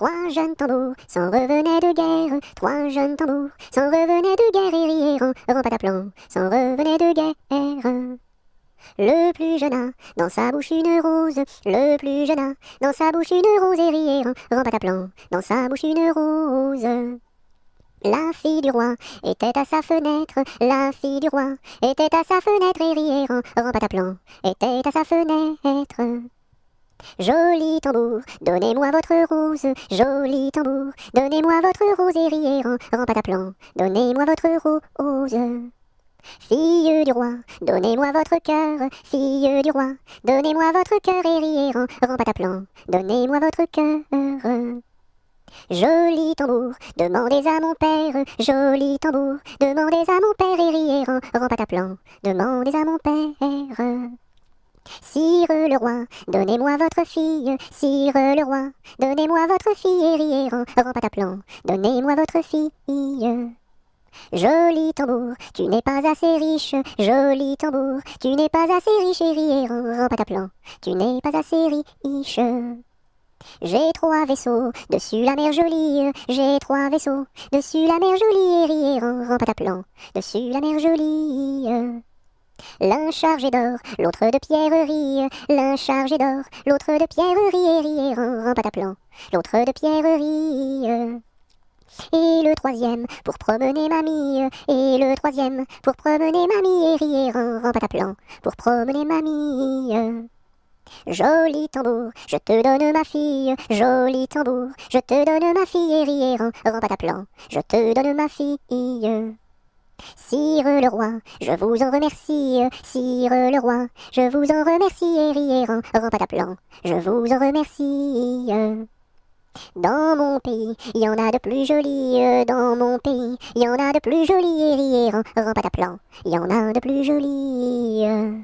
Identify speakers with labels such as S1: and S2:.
S1: Trois jeunes tambours s'en revenaient de guerre. Trois jeunes tambours s'en revenaient de guerre et rieront, ta pataplan, s'en revenaient de guerre. Le plus jeune a dans sa bouche une rose. Le plus jeune a dans sa bouche une rose et rieront, ta pataplan, dans sa bouche une rose. La fille du roi était à sa fenêtre, la fille du roi était à sa fenêtre et rieront, ta pataplan, était à sa fenêtre. Joli tambour, donnez-moi votre rose, joli tambour, donnez-moi votre rose et riez, plan, donnez-moi votre rose. Fille du roi, donnez-moi votre cœur, fille du roi, donnez-moi votre cœur et riez, plan, donnez-moi votre cœur. Joli tambour, demandez à mon père, joli tambour, demandez à mon père et riez, plan, demandez à mon père. Sire le roi, donnez-moi votre fille, Sire le roi, donnez-moi votre fille, ta plan. donnez-moi votre fille. Joli tambour, tu n'es pas assez riche, joli tambour, tu n'es pas assez riche, ta plan. tu n'es pas assez riche. J'ai trois vaisseaux, dessus la mer jolie, j'ai trois vaisseaux, dessus la mer jolie, ta plan. dessus la mer jolie. L'un chargé d'or, l'autre de pierreries. L'un chargé d'or, l'autre de pierreries. Et à pataplan, l'autre de pierreries. Et le troisième pour promener mamie. Et le troisième pour promener mamie. Et rire en pataplan pour promener mamie. Joli tambour, je te donne ma fille. Joli tambour, je te donne ma fille. Et rire en pataplan, je te donne ma fille. Sire le roi, je vous en remercie, euh, Sire le roi, je vous en remercie, pas Rampataplan, je vous en remercie. Dans mon pays, il y en a de plus jolis, euh, dans mon pays, il y en a de plus jolis, à Rampataplan, il y en a de plus jolis. Euh.